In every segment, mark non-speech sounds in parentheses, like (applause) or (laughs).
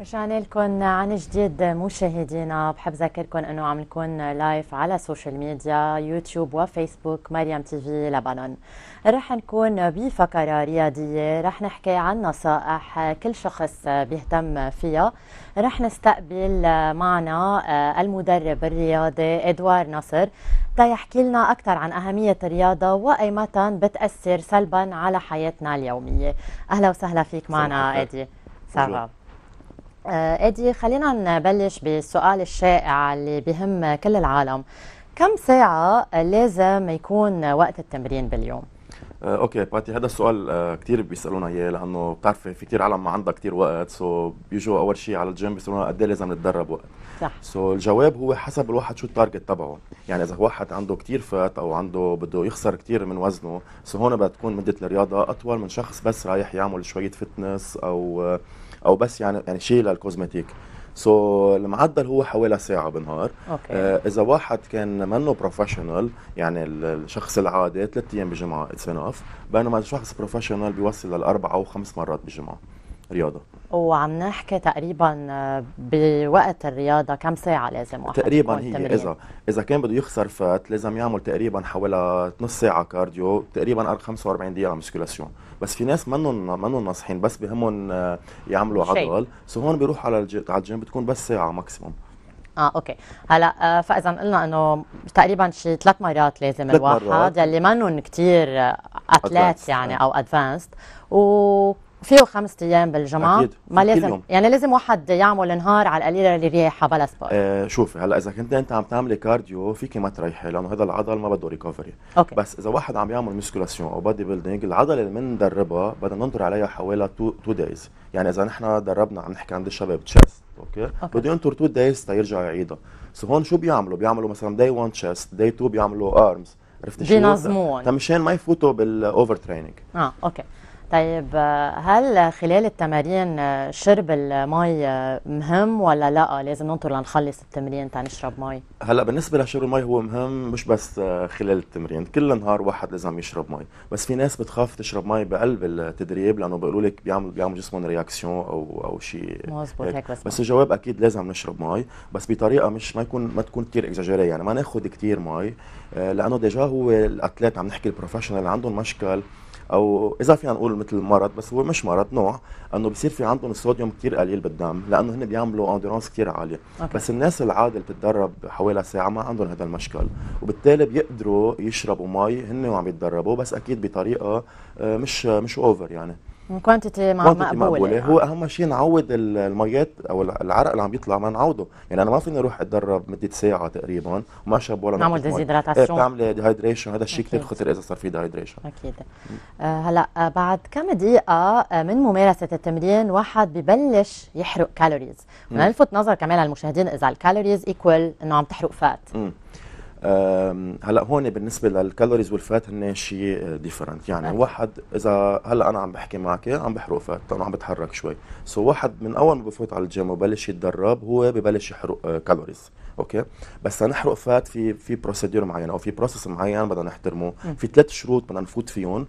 رجعنا لكم عن جديد مشاهدينا بحب ذكركم انه عم نكون لايف على السوشيال ميديا يوتيوب وفيسبوك مريم تي في لبنان رح نكون بفقره رياضيه رح نحكي عن نصائح كل شخص بيهتم فيها رح نستقبل معنا آه، المدرب الرياضي ادوار نصر يحكي لنا أكثر عن أهمية الرياضة وأيمتى بتأثر سلبا على حياتنا اليومية أهلا وسهلا فيك معنا أدي سلام آه، ادي خلينا نبلش بالسؤال الشائع اللي بهم كل العالم كم ساعة لازم يكون وقت التمرين باليوم؟ آه، اوكي باتي هذا السؤال آه، كثير بيسالونا اياه لانه بتعرفي في كثير عالم ما عندها كثير وقت سو so, بيجوا اول شيء على الجيم بيسالونا قد ايه لازم نتدرب وقت صح سو so, الجواب هو حسب الواحد شو التارجت تبعه يعني اذا واحد عنده كثير فات او عنده بده يخسر كثير من وزنه سو so هون بتكون مده الرياضه اطول من شخص بس رايح يعمل شويه فتنس او آه، او بس يعني يعني شيء للكوزمتيك سو so, المعدل هو حوالي ساعة بالنهار أوكي. uh, إذا واحد كان منه بروفيشنال يعني الشخص العادي ثلاث أيام بالجمعة اتس انف بينما الشخص بروفيشنال بيوصل للأربعة أو خمس مرات بالجمعة رياضة وعم نحكي تقريبا آه، بوقت الرياضة كم ساعة لازم واحد تقريبا هي تمرين. إذا إذا كان بده يخسر فات لازم يعمل تقريبا حوالي نص ساعة كارديو تقريبا 45 دقيقة مسكولاسيون بس في ناس منهم منهم ناصحين بس بهمهم آه، يعملوا عضل سو هون بيروح على الج... على الجيم بتكون بس ساعه ماكسيموم اه اوكي هلا آه، فاذا قلنا انه تقريبا شي ثلاث مرات لازم الواحد يلي منهم كثير اتلات آه، يعني او ادفانسد و فيه خمسة ايام بالجمعه أكيد. ما لازم يوم. يعني لازم واحد يعمل نهار على القليله اللي رياحه بلا سبور آه شوفي هلا اذا كنت انت عم تعملي كارديو فيكي ما تريحي لانه هذا العضل ما بده ريكفري بس اذا واحد عم يعمل مسكولاسيون او بادي بيلدينج العضله اللي بندربها بدنا ننطر عليها حوالي 2 دايز يعني اذا نحن دربنا عم نحكي عند الشباب تشيست اوكي, أوكي. بده ينطر 2 دايز تيرجع يعيدها سو هون شو بيعملوا بيعملوا مثلا داي 1 تشيست داي 2 بيعملوا ارمز عرفت شو؟ بينظموهم مشان ما يفوتوا بالاوفر تريننج اه اوكي طيب هل خلال التمارين شرب المي مهم ولا لا لازم ننطر لنخلص التمرين تا نشرب مي هلا بالنسبه لشرب المي هو مهم مش بس خلال التمرين كل نهار واحد لازم يشرب مي بس في ناس بتخاف تشرب مي بقلب التدريب لانه بيقولوا لك بيعمل بيعمل جسمهم رياكسيون او او شيء مزبوط هيك, هيك بس بس الجواب اكيد لازم نشرب مي بس بطريقه مش ما يكون ما تكون كثير اكزاجيري يعني ما ناخذ كثير مي آه، لانه ديجا هو الاتليت عم نحكي البروفيشنال عندهم مشكل او اذا فينا نقول مثل مرض بس هو مش مرض نوع انه بصير في عندهم الصوديوم كثير قليل بالدم لانه هن بيعملوا اندورانس كثير عاليه أوكي. بس الناس العاده اللي بتتدرب حوالي ساعه ما عندهم هذا المشكل وبالتالي بيقدروا يشربوا مي هن وعم يتدربوا بس اكيد بطريقه آه، مش آه، مش اوفر يعني كوانتيتي مقبوله مقبوله هو آه. اهم شيء نعوض الميات او العرق اللي عم بيطلع ما نعوضه يعني انا ما فيني اروح اتدرب مده ساعه تقريبا وما اشرب ولا نعمل ديزيدراتاسيون ايه بتعمل ديهايدريشن هذا الشيء كثير خطر اذا صار في ديهايدريشن اكيد آه، هلا آه، بعد كم دقيقه من ممارسه التمرين واحد ببلش يحرق كالوريز ونلفت نظر كمان للمشاهدين اذا الكالوريز ايكوال انه عم تحرق فات م. هلا هون بالنسبه للكالوريز والفات هن شيء ديفرنت يعني واحد اذا هلا انا عم بحكي معك عم بحرق فات طبعا عم بتحرك شوي سو so واحد من اول ما بفوت على الجيم وبلش يتدرب هو ببلش يحرق آه، كالوريز اوكي بس لنحرق فات في في بروسيدور معين او في بروسيس معين بدنا نحترمه في ثلاث شروط بدنا نفوت فيهم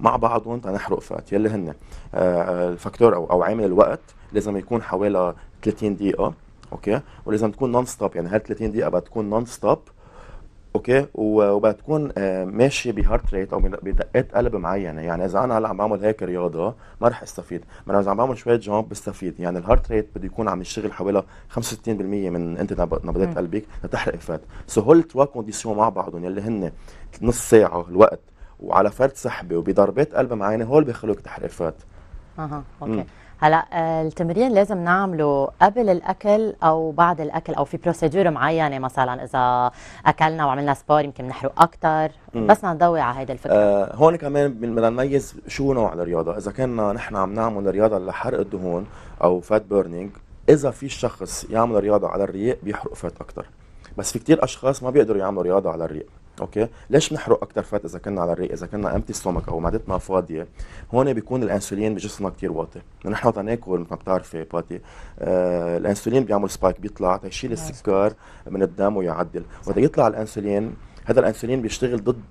مع بعضهم تنحرق فات يلي هن الفاكتور آه، آه، او او عامل الوقت لازم يكون حوالي 30 دقيقه اوكي ولازم تكون نون ستوب يعني هال 30 دقيقه بدها تكون نون ستوب اوكي وبتكون ماشي بهارت ريت او بدقات قلب معينه يعني اذا انا هلا عم بعمل هيك رياضه ما رح استفيد ما انا اذا عم بعمل شويه جامب بستفيد يعني الهارت ريت بده يكون عم يشتغل حوالي 65% من انت نبضات قلبك لتحرق فات سو هول التوا كونديسيون مع بعضهم يلي هن نص ساعه الوقت وعلى فرد سحبه وبضربات قلب معينه هول بيخلوك تحرق فات اها اوكي هلا آه، التمرين لازم نعمله قبل الاكل او بعد الاكل او في بروسيدور معينه مثلا اذا اكلنا وعملنا سبور يمكن نحرق اكثر بس نضوي على هيدي الفكره آه هون كمان بدنا نميز شو نوع الرياضه اذا كنا نحن عم نعمل رياضه لحرق الدهون او فات بيرنينج اذا في الشخص يعمل رياضه على الريق بيحرق فات اكثر بس في كثير اشخاص ما بيقدروا يعملوا رياضه على الريق اوكي ليش بنحرق اكثر فات اذا كنا على الريق اذا كنا امتي ستومك او معدتنا فاضيه هون بيكون الانسولين بجسمنا كثير واطي نحن وقت ناكل مثل ما بتعرفي باتي آه الانسولين بيعمل سبايك بيطلع تيشيل السكر من الدم ويعدل وقت يطلع الانسولين هذا الانسولين بيشتغل ضد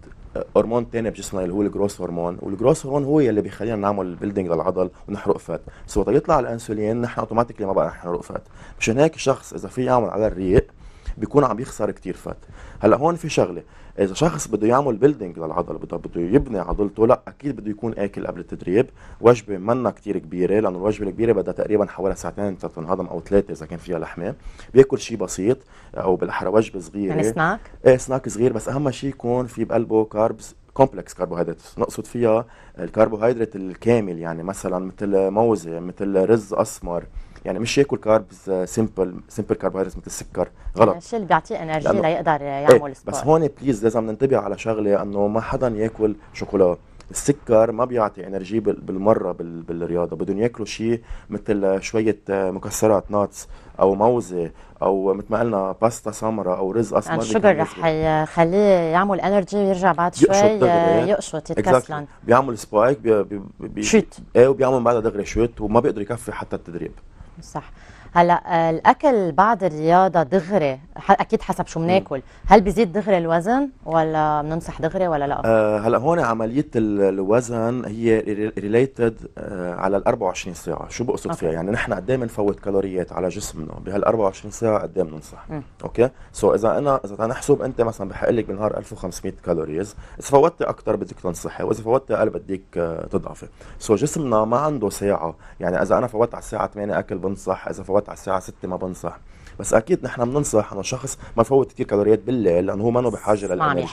هرمون آه، ثاني بجسمنا اللي هو الجروس هرمون والجروس هرمون هو يلي بيخلينا نعمل بيلدينج للعضل ونحرق فات سو وقت يطلع الانسولين نحن اوتوماتيكلي ما بقى نحرق فات مشان هيك الشخص اذا في يعمل على الريق بيكون عم يخسر كتير فات هلا هون في شغله اذا شخص بده يعمل بيلدينج للعضله بده بده يبني عضلته لا اكيد بده يكون اكل قبل التدريب وجبه منا كتير كبيره لانه الوجبه الكبيره بدها تقريبا حوالي ساعتين تنهضم او ثلاثه اذا كان فيها لحمه بياكل شيء بسيط او بالاحرى وجبه صغيره يعني سناك ايه سناك صغير بس اهم شيء يكون في بقلبه كاربس كومبلكس كربوهيدرات نقصد فيها الكربوهيدرات الكامل يعني مثلا مثل موزه مثل رز اسمر يعني مش ياكل كاربز سمبل سمبل كاربوهيدرات مثل السكر غلط الشيء يعني اللي بيعطيه انرجي ليقدر إيه، يعمل ايه سبور. بس هون بليز لازم ننتبه على شغله انه ما حدا ياكل شوكولا السكر ما بيعطي انرجي بالمره بالرياضه بدهم ياكلوا شيء مثل آه، شويه آه، مكسرات ناتس او موزه او مثل ما قلنا باستا سمراء او رز اسمر يعني الشوجر رح يخليه يعمل انرجي ويرجع بعد شوي آه، يقشط يتكسلن exactly. بيعمل سبايك بي بي بي شوت ايه وبيعمل بعدها دغري شوت وما بيقدر يكفي حتى التدريب صح هلا آه، الاكل بعد الرياضه دغري اكيد حسب شو بناكل هل بيزيد دغري الوزن ولا بننصح دغري ولا لا آه، هلا هون عمليه الوزن هي ريليتد آه، على ال 24 ساعه شو بقصد فيها يعني نحن قد ايه بنفوت كالوريات على جسمنا بهال 24 ساعه قد ايه بننصح اوكي سو so اذا انا اذا تنحسب انت مثلا بحق لك بالنهار 1500 كالوريز اذا فوتت اكثر بدك تنصحي واذا فوتت اقل بدك تضعفي سو so جسمنا ما عنده ساعه يعني اذا انا فوتت على الساعه 8 اكل بنصح اذا فوت فوت على الساعه 6 ما بنصح بس اكيد نحن بننصح انه شخص ما يفوت كثير كالوريات بالليل لانه هو ما بحاجه للانرجي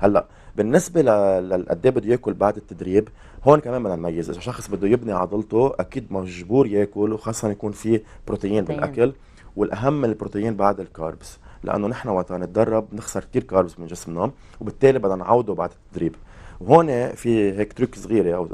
هلا بالنسبه لقد إيه بده ياكل بعد التدريب هون كمان بدنا نميز اذا شخص بده يبني عضلته اكيد مجبور ياكل وخاصه يكون في بروتين بالاكل والاهم من البروتين بعد الكاربس لانه نحن وقت نتدرب بنخسر كثير كاربس من جسمنا وبالتالي بدنا نعوضه بعد التدريب وهون في هيك تريك صغيره او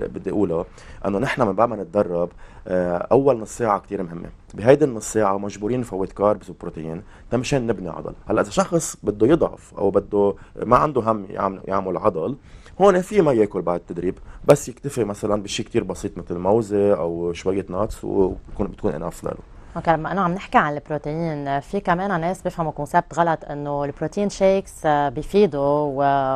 بدي اقولها انه نحن من بعد ما نتدرب آه، اول نص ساعه كثير مهمه بهيدي النص ساعه مجبورين نفوت كاربس وبروتين تمشان نبني عضل هلا اذا شخص بده يضعف او بده ما عنده هم يعمل عضل هون في ما ياكل بعد التدريب بس يكتفي مثلا بشيء كثير بسيط مثل موزه او شويه ناتس وبتكون بتكون انف له اوكي لما انا عم نحكي عن البروتين في كمان ناس بيفهموا كونسبت غلط انه البروتين شيكس بيفيدوا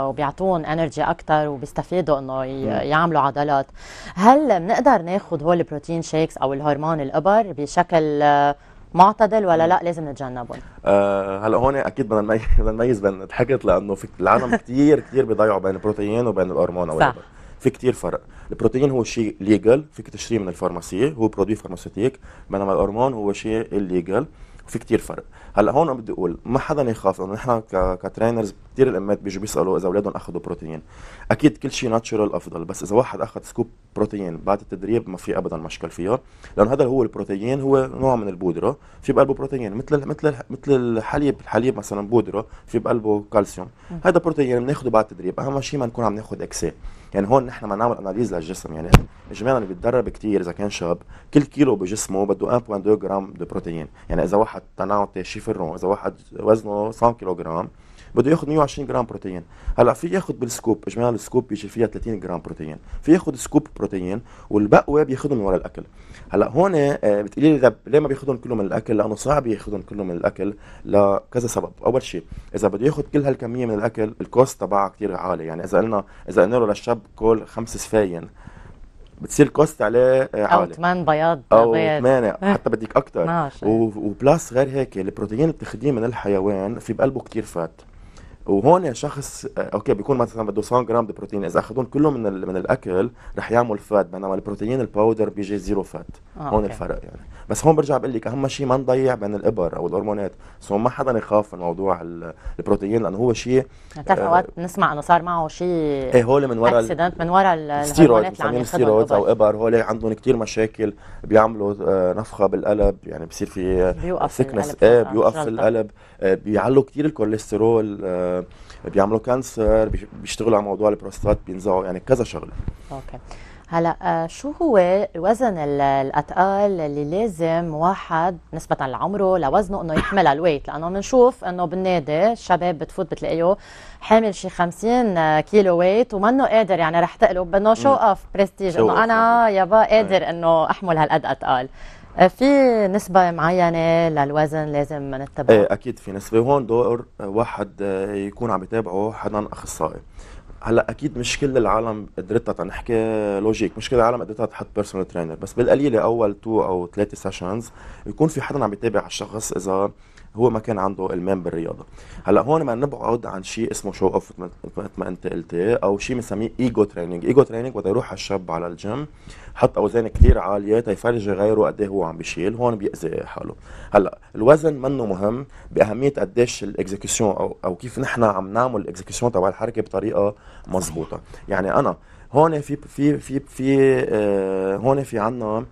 وبيعطون انرجي اكثر وبيستفيدوا انه يعملوا عضلات هل بنقدر ناخذ هول البروتين شيكس او الهرمون الابر بشكل آه، معتدل ولا mm. لا لازم نتجنبهم أه هلا هون اكيد بدنا نميز بدنا نميز بين الحكت لانه في العالم كثير كثير بيضيعوا بين البروتين وبين الهرمون او صح. الابر في كتير فرق البروتين هو شيء ليجل فيك تشتريه من الفارماسية هو برودوي فارماسيتيك بينما الهرمون هو شيء الليجال في كتير فرق هلا هون بدي اقول ما حدا يخاف انه نحن كترينرز كثير الامهات بيجوا بيسالوا اذا اولادهم اخذوا بروتين اكيد كل شيء ناتشورال افضل بس اذا واحد اخذ سكوب بروتين بعد التدريب ما في ابدا مشكل فيها لانه هذا هو البروتين هو نوع من البودره في بقلبه بروتين مثل مثل مثل الحليب الحليب مثلا بودره في بقلبه كالسيوم هذا بروتين بناخده بعد التدريب اهم شيء ما نكون عم ناخذ اكسي يعني هون نحن ما نعمل اناليز للجسم يعني اجمالا اللي بيتدرب كثير اذا كان شاب كل كيلو بجسمه بده 1.2 جرام دو بروتين يعني اذا واحد تناوته شيفرون اذا واحد وزنه 100 كيلو جرام بده ياخذ 120 جرام بروتين هلا في ياخذ بالسكوب اجمالا السكوب بيجي فيها 30 جرام بروتين في ياخذ سكوب بروتين والبقوه بياخذهم من وراء الاكل هلا هون آه، بتقولي لي ليه ما بياخذهم كلهم من الاكل لانه صعب ياخذهم كلهم من الاكل لكذا سبب اول شيء اذا بده ياخذ كل هالكميه من الاكل الكوست تبعها كثير عالي يعني اذا قلنا اذا قلنا له للشاب كل خمس سفاين بتصير كوست عليه آه، عالي او ثمان بياض او ثمانية (laughs) حتى بدك اكثر و... وبلاس غير هيك البروتين اللي بتاخذيه من الحيوان في بقلبه كثير فات وهون شخص آه، اوكي بيكون مثلا بده 100 جرام بروتين اذا اخذهم كلهم من من الاكل رح يعمل فات بينما البروتين الباودر بيجي زيرو فات آه هون أوكي. الفرق يعني بس هون برجع بقول لك اهم شيء ما نضيع بين الابر او الهرمونات سو ما حدا يخاف من موضوع البروتين لانه هو شيء بتعرف آه، اوقات بنسمع نسمع انه صار معه شيء ايه هول من ورا اكسيدنت من ورا الهرمونات اللي عم ياخذها او ابر هول عندهم كثير مشاكل بيعملوا آه نفخه بالقلب يعني بصير في سكنس ايه بيوقف آه، في القلب بيعلوا كثير الكوليسترول آه، بيعملوا كانسر بيشتغلوا على موضوع البروستات بينزعوا يعني كذا شغله اوكي هلا آه، شو هو وزن الاثقال اللي لازم واحد نسبه لعمره لوزنه انه يحملها الويت لانه بنشوف انه بالنادي الشباب بتفوت بتلاقيه حامل شي 50 آه، كيلو ويت ومنه قادر يعني رح تقلب بانه شو اوف برستيج انه انا يابا قادر انه احمل هالقد اثقال آه، في نسبة معينة للوزن لازم نتبعه؟ ايه اكيد في نسبة هون دور آه، واحد آه، يكون عم يتابعه حدا اخصائي هلا اكيد مش كل العالم قدرتها تنحكي لوجيك مش كل العالم قدرتها تحط بيرسونال ترينر بس بالقليله اول تو او ثلاثه سيشنز يكون في حدا عم يتابع على الشخص اذا هو ما كان عنده المام بالرياضه هلا هون ما نبعد عن شيء اسمه شو اوف ما انت قلت او شيء بنسميه ايجو تريننج ايجو تريننج بده يروح الشاب على الجيم حط اوزان كثير عاليه تيفرجي غيره قد إيه هو عم بيشيل هون بيأذي حاله هلا الوزن منه مهم باهميه قديش الاكزكيوشن او او كيف نحن عم نعمل الاكزكيوشن تبع الحركه بطريقه مزبوطه يعني انا هون في في في في آه هون في عندنا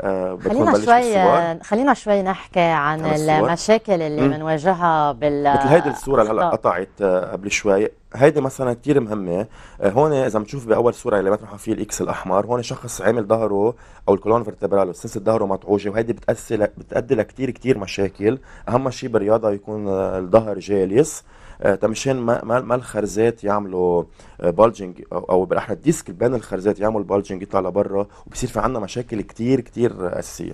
آه، خلينا شوي خلينا شوي نحكي عن المشاكل اللي بنواجهها بال مثل هيدي الصوره اللي هلا قطعت آه، قبل شوي هيدي مثلا كثير مهمه آه، هون اذا بتشوف باول صوره اللي مطرحه فيه الاكس الاحمر هون شخص عامل ظهره او الكولون فيرتبرال سلسله ظهره مطعوجه وهيدي بتاثر بتؤدي لكثير كثير مشاكل اهم شيء بالرياضه يكون الظهر جالس آه، طب مشان ما, ما, ما الخرزات يعملوا بالجنج آه، او, بالاحرى الديسك بين الخرزات يعمل بالجنج يطلع لبره وبصير في عندنا مشاكل كتير كتير اساسيه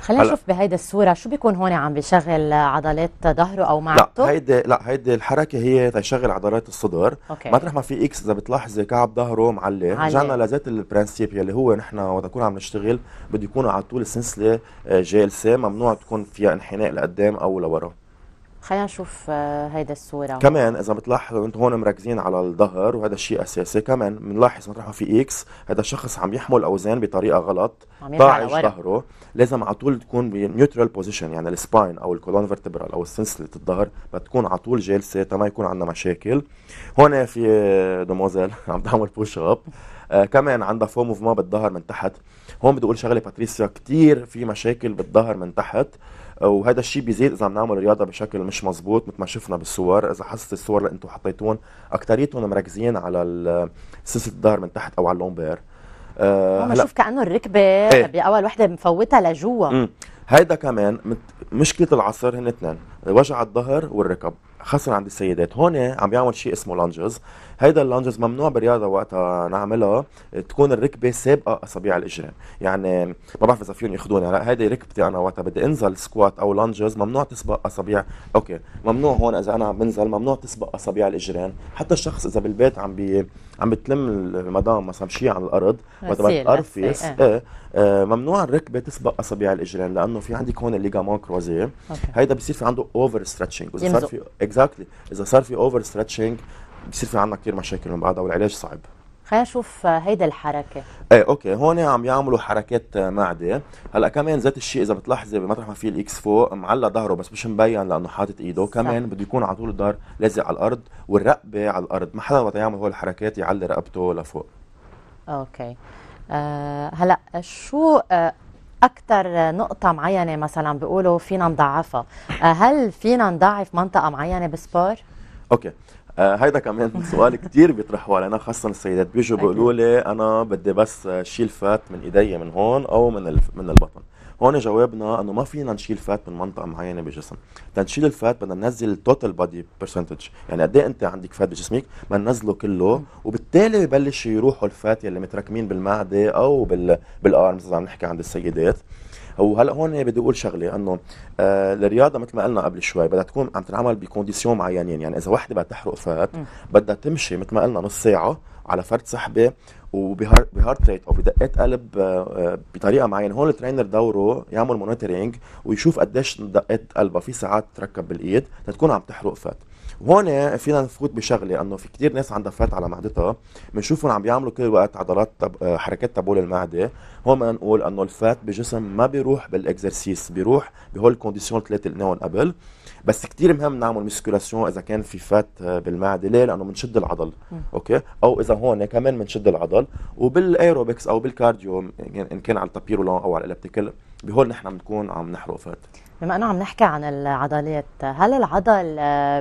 خلينا نشوف بهيدي الصورة شو بيكون هون عم بيشغل عضلات ظهره أو معدته؟ لا هيدي لا هيدي الحركة هي تشغل عضلات الصدر أوكي. مطرح ما في إكس إذا بتلاحظي كعب ظهره معلق رجعنا لذات البرانسيب يلي هو نحن وقت نكون عم نشتغل بده يكون على طول السنسلة آه، جالسة ممنوع تكون فيها انحناء لقدام أو لورا خلينا نشوف آه، هيدا الصورة كمان إذا بتلاحظوا أنتم هون مركزين على الظهر وهذا الشيء أساسي كمان بنلاحظ مطرح في إكس هذا الشخص عم يحمل أوزان بطريقة غلط طاعج ظهره لازم على طول تكون بنيوترال بوزيشن يعني السباين أو الكولون فيرتبرال أو السنسلة الظهر بتكون على طول جالسة تما يكون عندنا مشاكل هون في دوموزيل آه، (laughs) عم تعمل بوش أب آه كمان عندها فو موفمون بالظهر من تحت هون بدي أقول شغلة باتريسيا كثير في مشاكل بالظهر من تحت وهذا الشيء بيزيد اذا بنعمل رياضه بشكل مش مزبوط مثل ما شفنا بالصور اذا حسيت الصور اللي انتم حطيتون اكثريتهم مركزين على سلسله الظهر من تحت او على اللومبير آه شوف كانه الركبه ايه. باول وحده مفوتها لجوا هيدا كمان مشكله العصر هن اثنين وجع الظهر والركب خاصة عند السيدات هون عم بيعمل شيء اسمه لانجز هيدا اللانجز ممنوع بالرياضة وقتها نعملها تكون الركبة سابقة أصابع الإجرين يعني ما بعرف إذا فيهم ياخذوني هلا هيدي ركبتي أنا وقتها بدي أنزل سكوات أو لانجز ممنوع تسبق أصابع أوكي ممنوع هون إذا أنا عم بنزل ممنوع تسبق أصابع الإجرين حتى الشخص إذا بالبيت عم بي عم بتلم المدام مثلا شيء على الارض وقت بتقرفص ايه, إيه، آه، ممنوع الركبه تسبق اصابع الاجرين لانه في عندك هون الليجامون كروزي هيدا بصير في عنده اوفر ستريتشنج اذا صار في اكزاكتلي اذا صار في اوفر ستريتشنج بصير في عندنا كثير مشاكل من بعدها والعلاج صعب خلينا نشوف هيدا الحركه ايه اوكي هون عم يعملوا حركات معده هلا كمان ذات الشيء اذا بتلاحظي بمطرح ما في الاكس فوق معلق ظهره بس مش مبين لانه حاطط ايده كمان بده يكون على طول الظهر لازق على الارض والرقبه على الارض ما حدا بده يعمل هول الحركات يعلي رقبته لفوق اوكي آه هلا شو آه اكثر نقطه معينه مثلا بيقولوا فينا نضعفها آه، هل فينا نضعف منطقه معينه بالسبور اوكي آه، هيدا كمان (laughs) سؤال كثير بيطرحوا علينا خاصه السيدات بيجوا بيقولوا لي انا بدي بس شيل فات من ايدي من هون او من من البطن هون جوابنا انه ما فينا نشيل فات من منطقه معينه بالجسم تنشيل الفات بدنا ننزل التوتال بادي برسنتج يعني قد إيه انت عندك فات بجسمك ما ننزله كله وبالتالي ببلش يروحوا الفات يلي متراكمين بالمعده او بال بالارمز عم نحكي عند السيدات وهلا هون إيه بدي اقول شغله انه الرياضه آه، مثل ما قلنا قبل شوي بدها تكون عم تنعمل بكونديسيون معينين يعني اذا وحده بدها تحرق فات بدها تمشي مثل ما قلنا نص ساعه على فرد سحبه وبهارت ريت او بدقات قلب آه، آه، بطريقه معينه هون الترينر دوره يعمل مونيتورينج ويشوف قديش دقات قلبها في ساعات تركب بالايد تكون عم تحرق فات وهون فينا نفوت بشغله انه في كثير ناس عندها فات على معدتها بنشوفهم عم بيعملوا كل الوقت عضلات طب آه، حركات تبول المعده هون بدنا نقول انه الفات بجسم ما بيروح بالاكزرسيس بيروح بهول الكونديسيون الثلاثه اللي قلناهم قبل بس كثير مهم نعمل مسكولاسيون اذا كان في فات آه، بالمعده ليه لانه بنشد العضل اوكي او اذا هون كمان بنشد العضل وبالايروبكس او بالكارديو ان كان على التابيرولون او على الالبتيكل بهول نحن بنكون عم نحرق فات بما انه عم نحكي عن العضلات هل العضل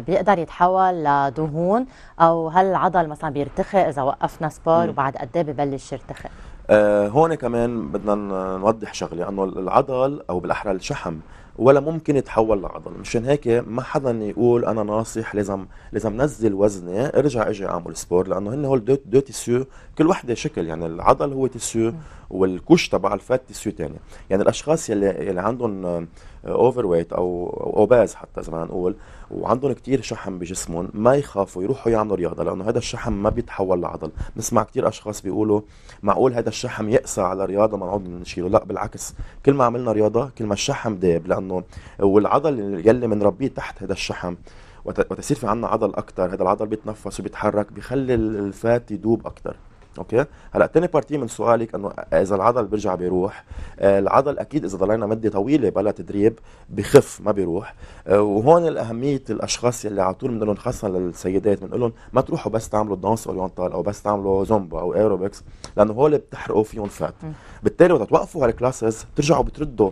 بيقدر يتحول لدهون او هل العضل مثلا بيرتخي اذا وقفنا سبور وبعد قد ايه ببلش يرتخي آه هون كمان بدنا نوضح شغله انه العضل او بالاحرى الشحم ولا ممكن يتحول لعضل مشان هيك ما حدا يقول انا ناصح لازم لازم نزل وزني ارجع اجي اعمل سبور لانه هن هول دو, دو تيسيو كل وحده شكل يعني العضل هو تيسيو والكوش تبع الفات تيسيو ثاني يعني الاشخاص يلي يلي عندهم اوفر آه، ويت او اوباز حتى اذا ما نقول وعندهم كتير شحم بجسمهم ما يخافوا يروحوا يعملوا رياضه لانه هذا الشحم ما بيتحول لعضل بنسمع كتير اشخاص بيقولوا معقول هذا الشحم يقسى على رياضه ما نعود نشيله لا بالعكس كل ما عملنا رياضه كل ما الشحم داب لانه والعضل يلي بنربيه تحت هذا الشحم وتصير في عنا عضل اكثر هذا العضل بيتنفس وبيتحرك بيخلي الفات يدوب اكثر اوكي هلا تاني بارتي من سؤالك انه اذا العضل بيرجع بيروح آه، العضل اكيد اذا ضلينا مده طويله بلا تدريب بخف ما بيروح آه، وهون الاهميه الاشخاص اللي على طول بنقول لهم خاصه للسيدات بنقول لهم ما تروحوا بس تعملوا دانس اورينتال او بس تعملوا زومبا او ايروبكس لانه هول بتحرقوا فيهم فات بالتالي وقت توقفوا هالكلاسز بترجعوا بتردوا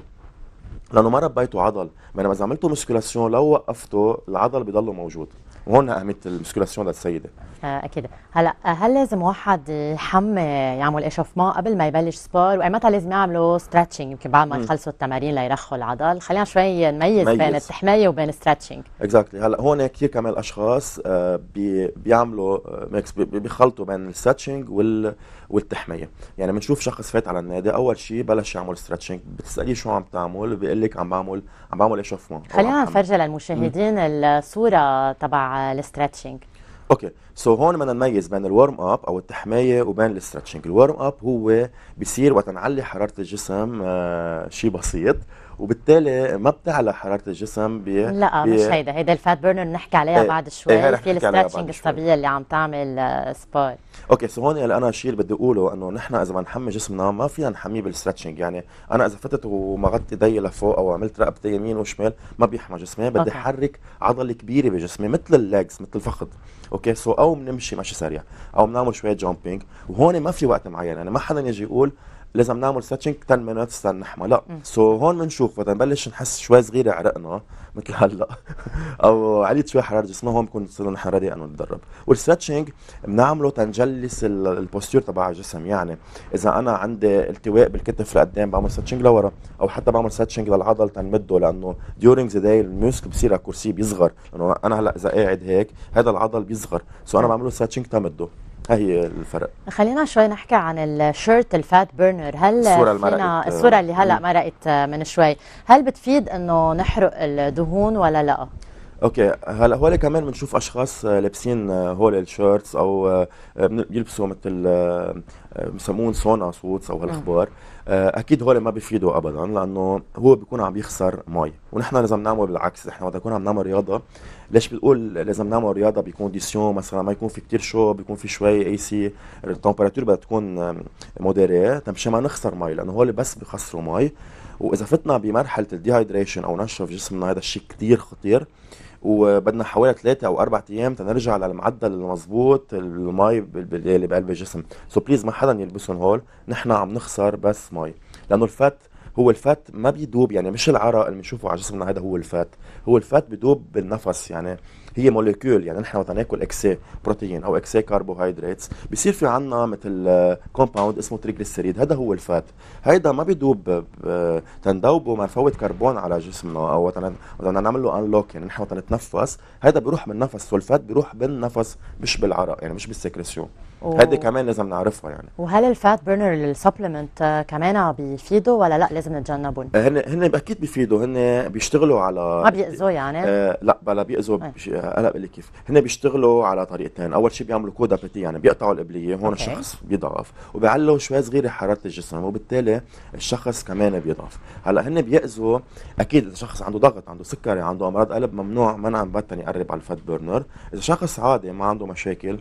لانه ما ربيته عضل بينما اذا عملته مسكولاسيون لو وقفته العضل بضله موجود وهون اهميه المسكولاسيون للسيده آه، اكيد هلا آه، هل لازم واحد يحمي آه، يعمل اشوفما قبل ما يبلش سبور وايمتى لازم يعملوا ستريتشنج يمكن بعد ما يخلصوا التمارين ليرخوا العضل خلينا شوي نميز ميز. بين التحميه وبين ستريتشنج اكزاكتلي exactly. هلا هون كثير كمان اشخاص بيعملوا ميكس بيخلطوا بين الستريتشنج وال والتحميه يعني بنشوف شخص فات على النادي اول شيء بلش يعمل ستريتشنج بتساليه شو عم تعمل بيقول لك عم بعمل عم بعمل ايشوفمون خلينا نفرجي للمشاهدين الصوره تبع الستريتشنج اوكي سو هون بدنا نميز بين الورم اب او التحمايه وبين الستريتشنج الورم اب هو بيصير وقت نعلي حراره الجسم آه شيء بسيط وبالتالي ما بتعلى حراره الجسم بي لا بي مش هيدا هيدا الفات بيرنر إيه، إيه، نحكي عليها بعد شوي ايه في الستريتشنج الطبيعي اللي عم تعمل آه، سباي اوكي سو هون انا الشيء اللي بدي اقوله انه نحن اذا بدنا نحمي جسمنا ما فينا نحميه بالستريتشنج يعني انا اذا فتت ومغطي ايدي لفوق او عملت رقبتي يمين وشمال ما بيحمى جسمي بدي احرك عضله كبيره بجسمي مثل الليجز مثل الفخذ اوكي سو او بنمشي مشي سريع او بنعمل شويه جامبينج وهون ما في وقت معين يعني ما حدا يجي يقول لازم نعمل ستريتشنج 10 استنى نحمى لا سو so, هون بنشوف بدنا نبلش نحس شوي صغيره عرقنا مثل هلا (laughs) او عليت شوي حراره جسمنا هون بكون صرنا نحن ريدي انه نتدرب والستريتشنج بنعمله تنجلس البوستير تبع الجسم يعني اذا انا عندي التواء بالكتف لقدام بعمل ستريتشنج لورا او حتى بعمل ستريتشنج للعضل تنمده لانه ديورينج ذا داي الميوسك بصير على كرسي بيصغر لانه انا هلا اذا قاعد هيك هذا العضل بيصغر سو so انا بعمله ستريتشنج تمده هي الفرق خلينا شوي نحكي عن الشيرت الفات بيرنر هل الصورة المرقت آه، الصورة اللي هلا مرقت من شوي هل بتفيد انه نحرق الدهون ولا لا؟ اوكي هلا هول كمان بنشوف اشخاص آه، لابسين آه، هول الشيرتس او آه، بيلبسوا مثل بسموهم سونا سوتس او هالاخبار اكيد هول ما بيفيدوا ابدا لانه هو بيكون عم يخسر مي ونحن لازم نعمل بالعكس نحن وقت نكون عم نعمل رياضه ليش بتقول لازم نعمل رياضه بكونديسيون مثلا ما يكون في كتير شو بيكون في شوي اي سي التمبراتور بدها تكون موديري تمشي طيب ما نخسر مي لانه هول بس بخسروا مي واذا فتنا بمرحله الديهايدريشن او نشف جسمنا هذا الشيء كثير خطير وبدنا حوالي ثلاثة او أربعة ايام تنرجع للمعدل المظبوط المي اللي بقلب الجسم سو بليز ما حدا يلبسهم هول نحن عم نخسر بس مي لانه الفات هو الفات ما بيدوب يعني مش العرق اللي بنشوفه على جسمنا هذا هو الفات هو الفات بيدوب بالنفس يعني هي موليكول يعني نحن وقت ناكل اكس بروتين او اكس كربوهيدرات بصير في عنا مثل كومباوند اسمه تريجليسيريد هذا هو الفات هيدا ما بيدوب آه، تندوبه ما نفوت كربون على جسمنا او وقت نعمل له انلوك يعني نحن وقت نتنفس هذا بيروح بالنفس والفات بيروح بالنفس مش بالعرق يعني مش بالسكريسيون هذا كمان لازم نعرفها يعني وهل الفات برنر السبلمنت كمان بيفيدوا ولا لا لازم نتجنبهم؟ آه، هن هن اكيد بيفيدوا هن بيشتغلوا على ما بيأذوا يعني؟ آه لا بلا بيأذوا آه، انا بقول لك كيف هن بيشتغلوا على طريقتين اول شيء بيعملوا كود ابيتي يعني بيقطعوا القبليه هون أوكي. الشخص بيضعف وبيعلوا شوي صغيره حراره الجسم وبالتالي الشخص كمان بيضعف هلا هن بيأذوا اكيد اذا شخص عنده ضغط عنده سكري عنده امراض قلب ممنوع منع باتا يقرب على الفات برنر اذا شخص عادي ما عنده مشاكل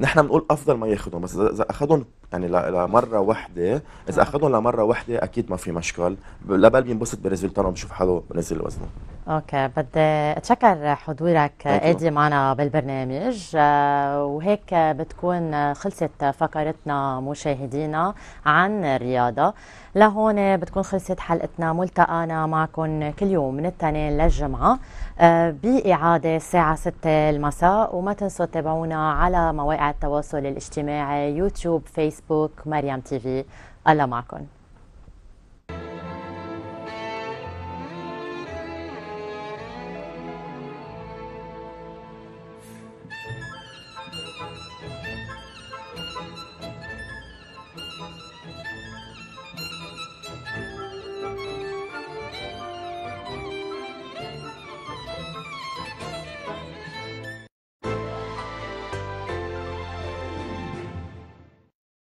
نحن بنقول افضل ما ياخذهم بس اذا اخذهم يعني لمره واحده اذا آه. اخذهم لمره واحده اكيد ما في مشكل لا بل بينبسط بريزلتانو بشوف حاله بنزل وزنه اوكي بدي اتشكر حضورك ادي معنا بالبرنامج آه، وهيك بتكون خلصت فقرتنا مشاهدينا عن الرياضه لهون بتكون خلصت حلقتنا ملتقانا معكم كل يوم من الاثنين للجمعه آه، باعاده الساعه 6 المساء وما تنسوا تتابعونا على مواقع التواصل الاجتماعي يوتيوب فيسبوك مريم تي في الله معكم